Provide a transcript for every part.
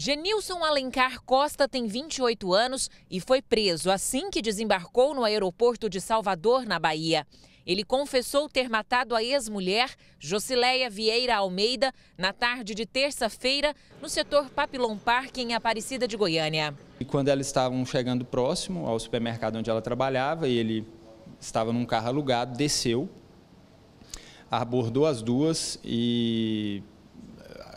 Genilson Alencar Costa tem 28 anos e foi preso assim que desembarcou no aeroporto de Salvador, na Bahia. Ele confessou ter matado a ex-mulher, Josileia Vieira Almeida, na tarde de terça-feira, no setor Papilon Park, em Aparecida de Goiânia. E quando elas estavam chegando próximo ao supermercado onde ela trabalhava, e ele estava num carro alugado, desceu, abordou as duas e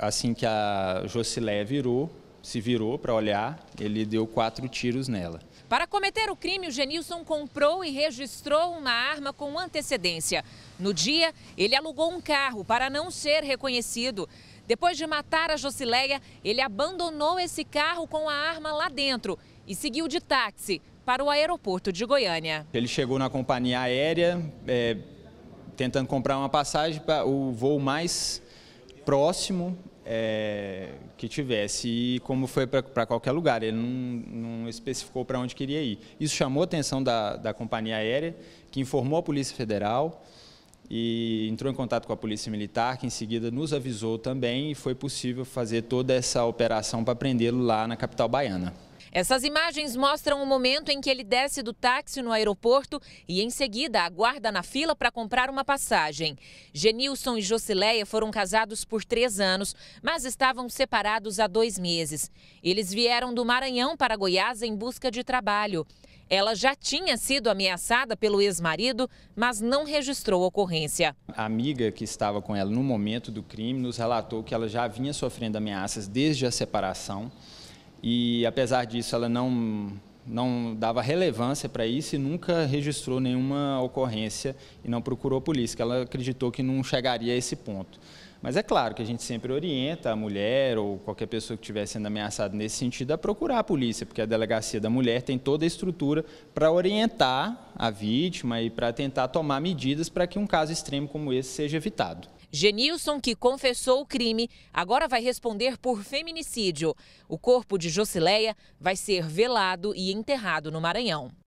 assim que a Josileia virou, se virou para olhar, ele deu quatro tiros nela. Para cometer o crime, o Genilson comprou e registrou uma arma com antecedência. No dia, ele alugou um carro para não ser reconhecido. Depois de matar a Josileia, ele abandonou esse carro com a arma lá dentro e seguiu de táxi para o aeroporto de Goiânia. Ele chegou na companhia aérea é, tentando comprar uma passagem para o voo mais próximo é, que tivesse, e como foi para qualquer lugar, ele não, não especificou para onde queria ir. Isso chamou a atenção da, da companhia aérea, que informou a Polícia Federal e entrou em contato com a Polícia Militar, que em seguida nos avisou também e foi possível fazer toda essa operação para prendê-lo lá na capital baiana. Essas imagens mostram o momento em que ele desce do táxi no aeroporto e, em seguida, aguarda na fila para comprar uma passagem. Genilson e Josileia foram casados por três anos, mas estavam separados há dois meses. Eles vieram do Maranhão para Goiás em busca de trabalho. Ela já tinha sido ameaçada pelo ex-marido, mas não registrou ocorrência. A amiga que estava com ela no momento do crime nos relatou que ela já vinha sofrendo ameaças desde a separação e apesar disso ela não não dava relevância para isso e nunca registrou nenhuma ocorrência e não procurou a polícia, que ela acreditou que não chegaria a esse ponto. Mas é claro que a gente sempre orienta a mulher ou qualquer pessoa que estiver sendo ameaçada nesse sentido a procurar a polícia, porque a delegacia da mulher tem toda a estrutura para orientar a vítima e para tentar tomar medidas para que um caso extremo como esse seja evitado. Genilson, que confessou o crime, agora vai responder por feminicídio. O corpo de Josileia vai ser velado e enterrado no Maranhão.